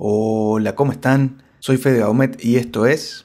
Hola, ¿cómo están? Soy Fede Aumet y esto es...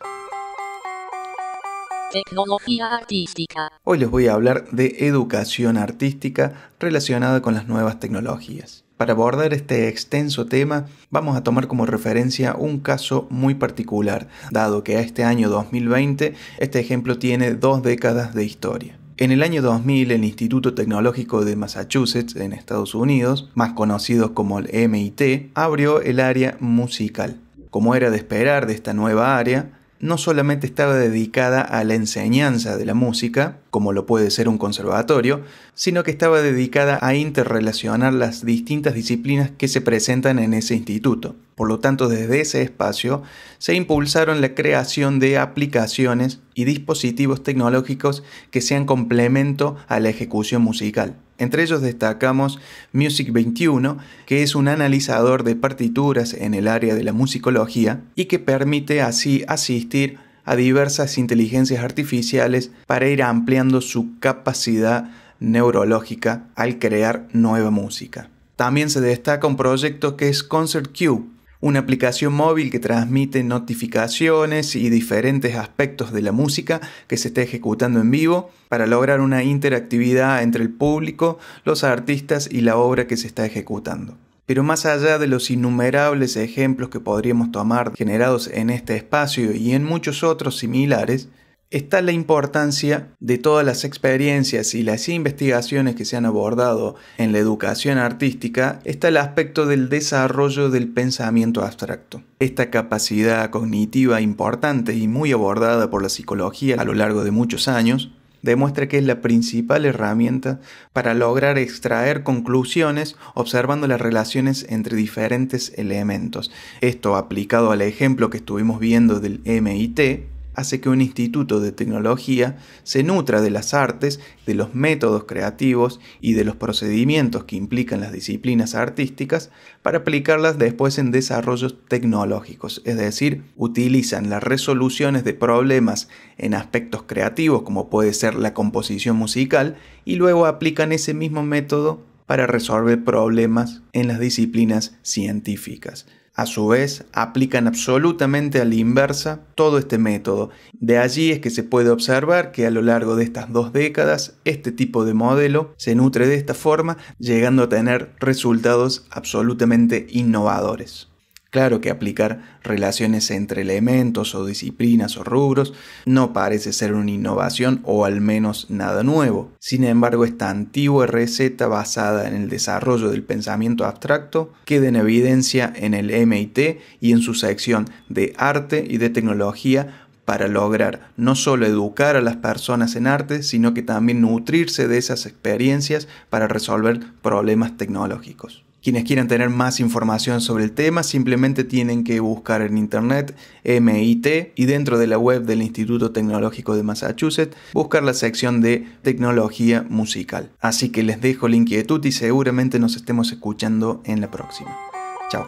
Tecnología artística. Hoy les voy a hablar de educación artística relacionada con las nuevas tecnologías. Para abordar este extenso tema vamos a tomar como referencia un caso muy particular, dado que a este año 2020 este ejemplo tiene dos décadas de historia. En el año 2000, el Instituto Tecnológico de Massachusetts, en Estados Unidos, más conocido como el MIT, abrió el área musical. Como era de esperar de esta nueva área, no solamente estaba dedicada a la enseñanza de la música, como lo puede ser un conservatorio, sino que estaba dedicada a interrelacionar las distintas disciplinas que se presentan en ese instituto. Por lo tanto, desde ese espacio se impulsaron la creación de aplicaciones y dispositivos tecnológicos que sean complemento a la ejecución musical. Entre ellos destacamos Music 21, que es un analizador de partituras en el área de la musicología y que permite así asistir a diversas inteligencias artificiales para ir ampliando su capacidad neurológica al crear nueva música. También se destaca un proyecto que es Concert Q, una aplicación móvil que transmite notificaciones y diferentes aspectos de la música que se está ejecutando en vivo para lograr una interactividad entre el público, los artistas y la obra que se está ejecutando. Pero más allá de los innumerables ejemplos que podríamos tomar generados en este espacio y en muchos otros similares, está la importancia de todas las experiencias y las investigaciones que se han abordado en la educación artística, está el aspecto del desarrollo del pensamiento abstracto. Esta capacidad cognitiva importante y muy abordada por la psicología a lo largo de muchos años, demuestra que es la principal herramienta para lograr extraer conclusiones observando las relaciones entre diferentes elementos. Esto aplicado al ejemplo que estuvimos viendo del MIT, hace que un instituto de tecnología se nutra de las artes, de los métodos creativos y de los procedimientos que implican las disciplinas artísticas para aplicarlas después en desarrollos tecnológicos, es decir, utilizan las resoluciones de problemas en aspectos creativos como puede ser la composición musical y luego aplican ese mismo método para resolver problemas en las disciplinas científicas a su vez, aplican absolutamente a la inversa todo este método. De allí es que se puede observar que a lo largo de estas dos décadas, este tipo de modelo se nutre de esta forma, llegando a tener resultados absolutamente innovadores. Claro que aplicar relaciones entre elementos o disciplinas o rubros no parece ser una innovación o al menos nada nuevo. Sin embargo, esta antigua receta basada en el desarrollo del pensamiento abstracto queda en evidencia en el MIT y en su sección de arte y de tecnología para lograr no solo educar a las personas en arte, sino que también nutrirse de esas experiencias para resolver problemas tecnológicos. Quienes quieran tener más información sobre el tema simplemente tienen que buscar en internet MIT y dentro de la web del Instituto Tecnológico de Massachusetts buscar la sección de tecnología musical. Así que les dejo la inquietud y seguramente nos estemos escuchando en la próxima. Chao.